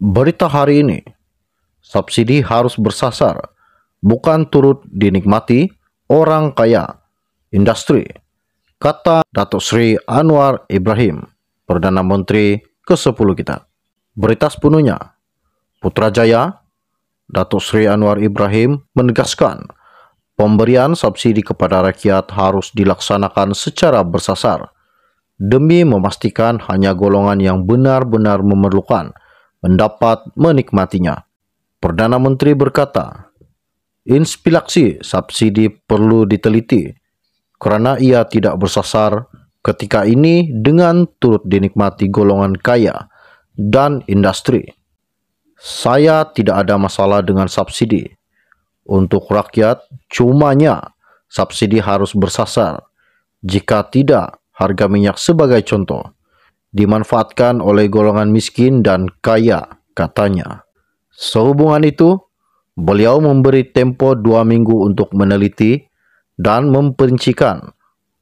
Berita hari ini, subsidi harus bersasar, bukan turut dinikmati orang kaya, industri, kata Datuk Sri Anwar Ibrahim, Perdana Menteri ke-10 kita. Berita sepenuhnya, Putrajaya, Datuk Sri Anwar Ibrahim menegaskan pemberian subsidi kepada rakyat harus dilaksanakan secara bersasar demi memastikan hanya golongan yang benar-benar memerlukan mendapat menikmatinya. Perdana Menteri berkata, inspirasi subsidi perlu diteliti karena ia tidak bersasar ketika ini dengan turut dinikmati golongan kaya dan industri. Saya tidak ada masalah dengan subsidi. Untuk rakyat, cumanya subsidi harus bersasar. Jika tidak, harga minyak sebagai contoh dimanfaatkan oleh golongan miskin dan kaya, katanya. Sehubungan itu, beliau memberi tempo dua minggu untuk meneliti dan memperincikan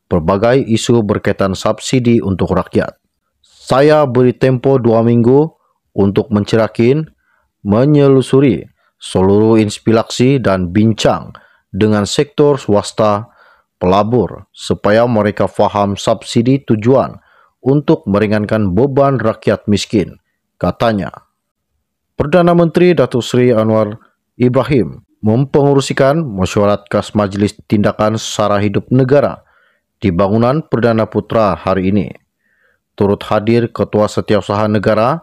berbagai isu berkaitan subsidi untuk rakyat. Saya beri tempo dua minggu untuk mencerakin, menyelusuri seluruh inspirasi dan bincang dengan sektor swasta pelabur supaya mereka faham subsidi tujuan untuk meringankan beban rakyat miskin, katanya. Perdana Menteri Datuk Seri Anwar Ibrahim mempengurusikan mesyuarat khas Majlis Tindakan Sara Hidup Negara di bangunan Perdana Putra hari ini. Turut hadir Ketua Setiausaha Negara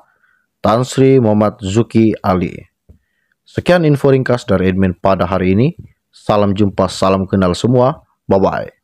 Tan Sri Muhammad Zuki Ali. Sekian info ringkas dari admin pada hari ini. Salam jumpa, salam kenal semua. Bye-bye.